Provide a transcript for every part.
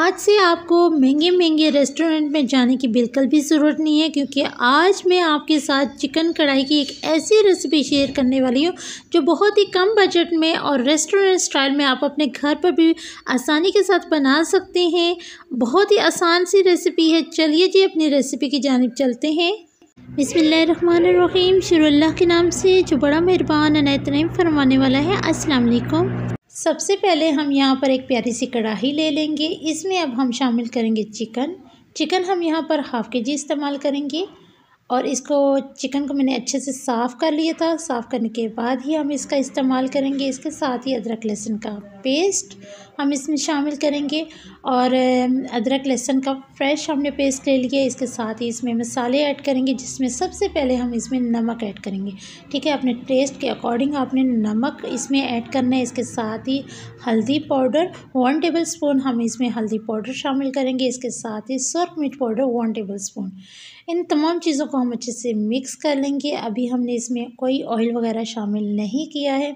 आज से आपको महंगे महंगे रेस्टोरेंट में जाने की बिल्कुल भी ज़रूरत नहीं है क्योंकि आज मैं आपके साथ चिकन कढ़ाई की एक ऐसी रेसिपी शेयर करने वाली हूँ जो बहुत ही कम बजट में और रेस्टोरेंट स्टाइल में आप अपने घर पर भी आसानी के साथ बना सकते हैं बहुत ही आसान सी रेसिपी है चलिए जी अपनी रेसिपी की जानब चलते हैं बसमीम शुरू के नाम से जो बड़ा मेहरबान अनैतरम फरमाने वाला है अस्सलाम वालेकुम सबसे पहले हम यहाँ पर एक प्यारी सी कढ़ाई ले लेंगे इसमें अब हम शामिल करेंगे चिकन चिकन हम यहाँ पर हाफ़ के जी इस्तेमाल करेंगे और इसको चिकन को मैंने अच्छे से साफ़ कर लिया था साफ़ करने के बाद ही हम इसका इस्तेमाल करेंगे इसके साथ ही अदरक लहसुन का पेस्ट हम इसमें शामिल करेंगे और अदरक लहसुन का फ्रेश हमने पेस्ट ले लिया इसके साथ ही इसमें मसाले ऐड करेंगे जिसमें सबसे पहले हम इसमें नमक ऐड करेंगे ठीक है अपने टेस्ट के अकॉर्डिंग आपने नमक इसमें ऐड करना है इसके साथ ही हल्दी पाउडर वन टेबल स्पून हम इसमें हल्दी पाउडर शामिल करेंगे इसके साथ ही सर्फ मिर्च पाउडर वन टेबल स्पून इन तमाम चीज़ों को हम अच्छे से मिक्स कर लेंगे अभी हमने इसमें कोई ऑयल वगैरह शामिल नहीं किया है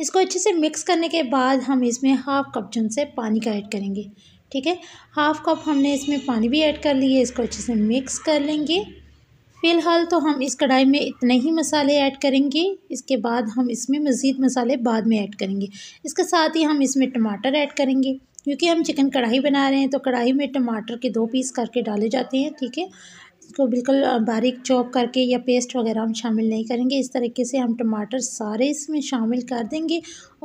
इसको अच्छे से मिक्स करने के बाद हम इसमें हाफ़ कप जून से पानी का ऐड करेंगे ठीक है हाफ़ कप हमने इसमें पानी भी ऐड कर लिए इसको अच्छे से मिक्स कर लेंगे फ़िलहाल तो हम इस कढ़ाई में इतने ही मसाले ऐड करेंगे इसके बाद हम इसमें मज़ीद मसाले बाद में ऐड करेंगे इसके साथ ही हम इसमें टमाटर ऐड करेंगे क्योंकि हम चिकन कढ़ाई बना रहे हैं तो कढ़ाई में टमाटर के दो पीस करके डाले जाते हैं ठीक है इसको बिल्कुल बारीक चॉप करके या पेस्ट वगैरह हम शामिल नहीं करेंगे इस तरीके से हम टमाटर सारे इसमें शामिल कर देंगे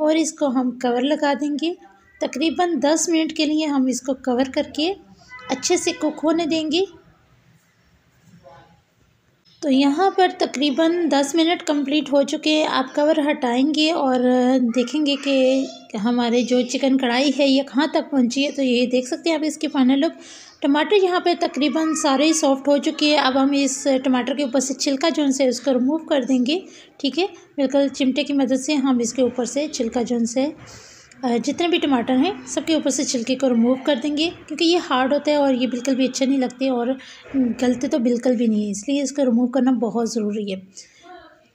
और इसको हम कवर लगा देंगे तकरीबन 10 मिनट के लिए हम इसको कवर करके अच्छे से कुक होने देंगे तो यहाँ पर तकरीबन दस मिनट कंप्लीट हो चुके हैं आप कवर हटाएंगे और देखेंगे कि हमारे जो चिकन कढ़ाई है ये कहाँ तक पहुँची है तो ये देख सकते हैं आप इसकी फाइनल लुक टमाटर यहाँ पे तकरीबन सारे ही सॉफ्ट हो चुके हैं अब हम इस टमाटर के ऊपर से छिलका जोन से उसको रिमूव कर देंगे ठीक है बिल्कुल चिमटे की मदद से हम इसके ऊपर से छिलका जोन से जितने भी टमाटर हैं सबके ऊपर से छिलके को रिमूव कर देंगे क्योंकि ये हार्ड होता है और ये बिल्कुल भी अच्छे नहीं लगते और हम्म, गलते तो बिल्कुल भी नहीं है इसलिए इसको रिमूव करना बहुत ज़रूरी है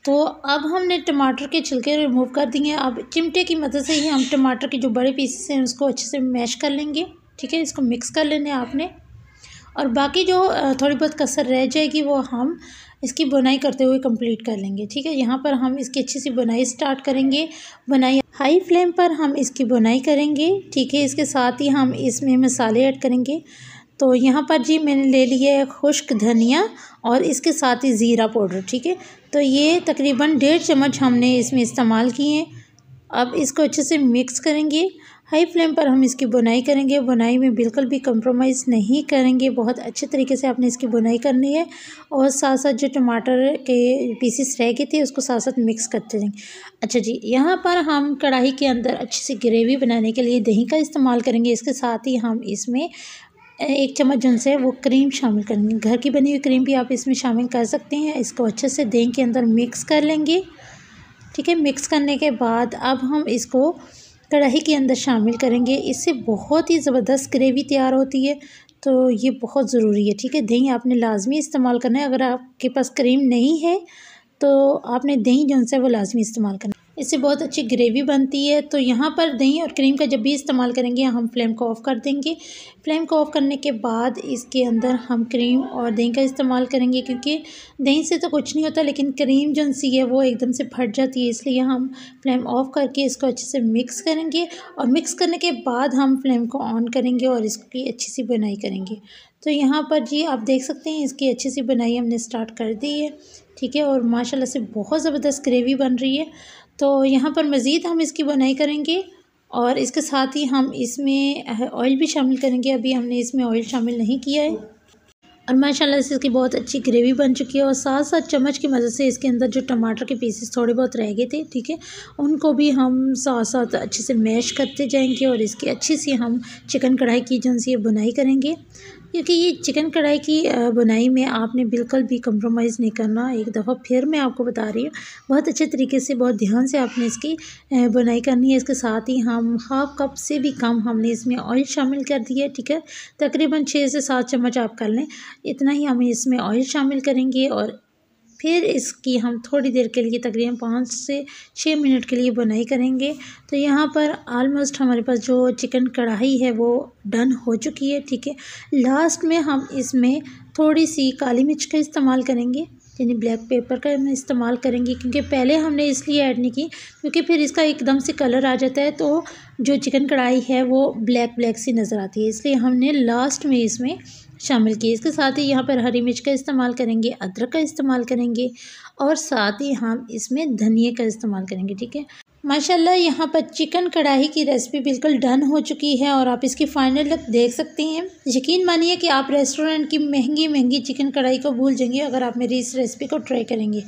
तो अब हमने टमाटर के छिलके रिमूव कर दिए अब चिमटे की मदद से ही हम टमाटर के जो बड़े पीसेस हैं उसको अच्छे से मैश कर लेंगे ठीक है इसको मिक्स कर लेने आपने और बाकी जो थोड़ी बहुत कसर रह जाएगी वो हम इसकी बुनाई करते हुए कंप्लीट कर लेंगे ठीक है यहाँ पर हम इसकी अच्छी सी बुनाई स्टार्ट करेंगे बुनाई हाई फ्लेम पर हम इसकी बुनाई करेंगे ठीक है इसके साथ ही हम इसमें मसाले ऐड करेंगे तो यहाँ पर जी मैंने ले लिया है खुश्क धनिया और इसके साथ ही ज़ीरा पाउडर ठीक है तो ये तकरीबन डेढ़ चम्मच हमने इसमें इस्तेमाल किए अब इसको अच्छे से मिक्स करेंगे हाई फ्लेम पर हम इसकी बुनाई करेंगे बुनाई में बिल्कुल भी कंप्रोमाइज़ नहीं करेंगे बहुत अच्छे तरीके से आपने इसकी बुनाई करनी है और साथ साथ जो टमाटर के पीसीस रह गए थे उसको साथ साथ मिक्स करते रहेंगे अच्छा जी यहाँ पर हम कढ़ाई के अंदर अच्छी सी ग्रेवी बनाने के लिए दही का इस्तेमाल करेंगे इसके साथ ही हम इसमें एक चम्मच जन से वो क्रीम शामिल करेंगे घर की बनी हुई क्रीम भी आप इसमें शामिल कर सकते हैं इसको अच्छे से दही के अंदर मिक्स कर लेंगे ठीक है मिक्स करने के बाद अब हम इसको कढ़ाई के अंदर शामिल करेंगे इससे बहुत ही ज़बरदस्त ग्रेवी तैयार होती है तो ये बहुत ज़रूरी है ठीक है दही आपने लाजमी इस्तेमाल करना है अगर आपके पास क्रीम नहीं है तो आपने दही जो है वो लाजमी इस्तेमाल करना इससे बहुत अच्छी ग्रेवी बनती है तो यहाँ पर दही और क्रीम का जब भी इस्तेमाल करेंगे हम फ्लेम को ऑफ़ कर देंगे फ्लेम को ऑफ़ करने के बाद इसके अंदर हम क्रीम और दही का इस्तेमाल करेंगे क्योंकि दही से तो कुछ नहीं होता लेकिन क्रीम जो सी है वो एकदम से फट जाती है इसलिए हम फ्लेम ऑफ़ करके इसको अच्छे से मिक्स करेंगे और मिक्स करने के बाद हम फ्लेम को ऑन करेंगे और इसकी अच्छी सी बनाई करेंगे तो यहाँ पर जी आप देख सकते हैं इसकी अच्छी सी बनाई हमने स्टार्ट कर दी है ठीक है और माशाल्लाह से बहुत ज़बरदस्त ग्रेवी बन रही है तो यहाँ पर मज़ीद हम इसकी बुनाई करेंगे और इसके साथ ही हम इसमें ऑयल भी शामिल करेंगे अभी हमने इसमें ऑयल शामिल नहीं किया है और माशाल्लाह से इसकी बहुत अच्छी ग्रेवी बन चुकी है और साथ साथ चम्मच की मदद से इसके अंदर जो टमाटर के पीसेस थोड़े बहुत रह गए थे ठीक है उनको भी हम साथ साथ अच्छे से मैश करते जाएंगे और इसकी अच्छी सी हम चिकन कढ़ाई की जन से बुनाई करेंगे क्योंकि ये चिकन कढ़ाई की बुनाई में आपने बिल्कुल भी कंप्रोमाइज़ नहीं करना एक दफ़ा फिर मैं आपको बता रही हूँ बहुत अच्छे तरीके से बहुत ध्यान से आपने इसकी बुनाई करनी है इसके साथ ही हम हाफ कप से भी कम हमने इसमें ऑयल शामिल कर दिया है ठीक है तकरीबन छः से सात चम्मच आप कर लें इतना ही हम इसमें ऑयल शामिल करेंगे और फिर इसकी हम थोड़ी देर के लिए तकरीबन पाँच से छः मिनट के लिए बुनाई करेंगे तो यहाँ पर आलमोस्ट हमारे पास जो चिकन कढ़ाई है वो डन हो चुकी है ठीक है लास्ट में हम इसमें थोड़ी सी काली मिर्च का इस्तेमाल करेंगे यानी ब्लैक पेपर का हम इस्तेमाल करेंगे क्योंकि पहले हमने इसलिए ऐड नहीं की क्योंकि फिर इसका एकदम से कलर आ जाता है तो जो चिकन कढ़ाई है वो ब्लैक ब्लैक सी नज़र आती है इसलिए हमने लास्ट में इसमें शामिल किए इसके साथ ही यहाँ पर हरी मिर्च का इस्तेमाल करेंगे अदरक का इस्तेमाल करेंगे और साथ ही हम इसमें धनिए का इस्तेमाल करेंगे ठीक है माशाल्लाह यहाँ पर चिकन कढ़ाई की रेसिपी बिल्कुल डन हो चुकी है और आप इसकी फ़ाइनल लुक देख सकते हैं यकीन मानिए कि आप रेस्टोरेंट की महंगी महंगी चिकन कढ़ाई को भूल जाएंगे अगर आप मेरी इस रेसिपी को ट्राई करेंगे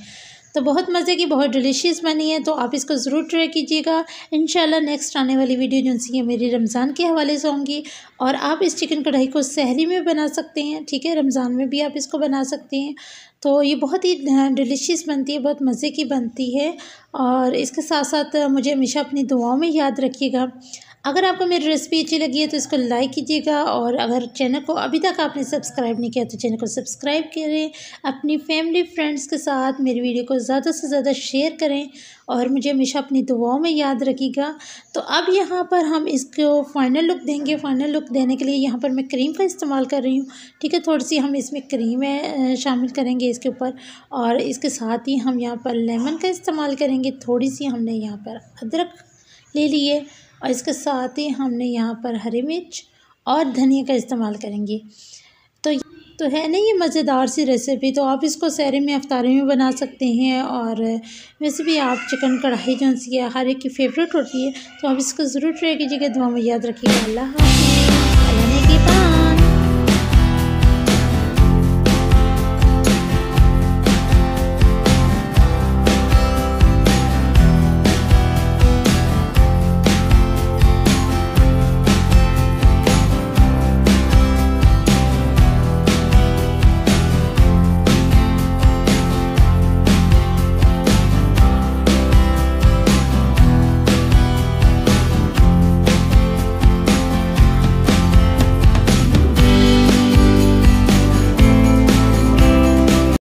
तो बहुत मज़े की बहुत डिलीशियस बनी है तो आप इसको ज़रूर ट्राई कीजिएगा इन नेक्स्ट आने वाली वीडियो जो सी है मेरी रमज़ान के हवाले से होंगी और आप इस चिकन कढ़ाई को सहरी में बना सकते हैं ठीक है रमज़ान में भी आप इसको बना सकते हैं तो ये बहुत ही डिलीशियस बनती है बहुत मज़े की बनती है और इसके साथ साथ मुझे हमेशा अपनी दुआओं में याद रखिएगा अगर आपको मेरी रेसिपी अच्छी लगी है तो इसको लाइक कीजिएगा और अगर चैनल को अभी तक आपने सब्सक्राइब नहीं किया तो चैनल को सब्सक्राइब करें अपनी फैमिली फ्रेंड्स के साथ मेरी वीडियो को ज़्यादा से ज़्यादा शेयर करें और मुझे हमेशा अपनी दुआओं में याद रखिएगा तो अब यहाँ पर हम इसको फाइनल लुक देंगे फाइनल लुक देने के लिए यहाँ पर मैं क्रीम का इस्तेमाल कर रही हूँ ठीक है थोड़ी सी हम इसमें क्रीम शामिल करेंगे इसके ऊपर और इसके साथ ही हम यहाँ पर लेमन का इस्तेमाल करेंगे थोड़ी सी हमने यहाँ पर अदरक ले लिए और इसके साथ ही हमने यहाँ पर हरी मिर्च और धनिया का इस्तेमाल करेंगे तो तो है ना ये मज़ेदार सी रेसिपी तो आप इसको सहरे में अफ्तारी में बना सकते हैं और वैसे भी आप चिकन कढ़ाई जो सी है हर एक की फेवरेट होती है तो आप इसको ज़रूर ट्राई कीजिएगा दुआ में याद रखिएगा अल्लाह हाफि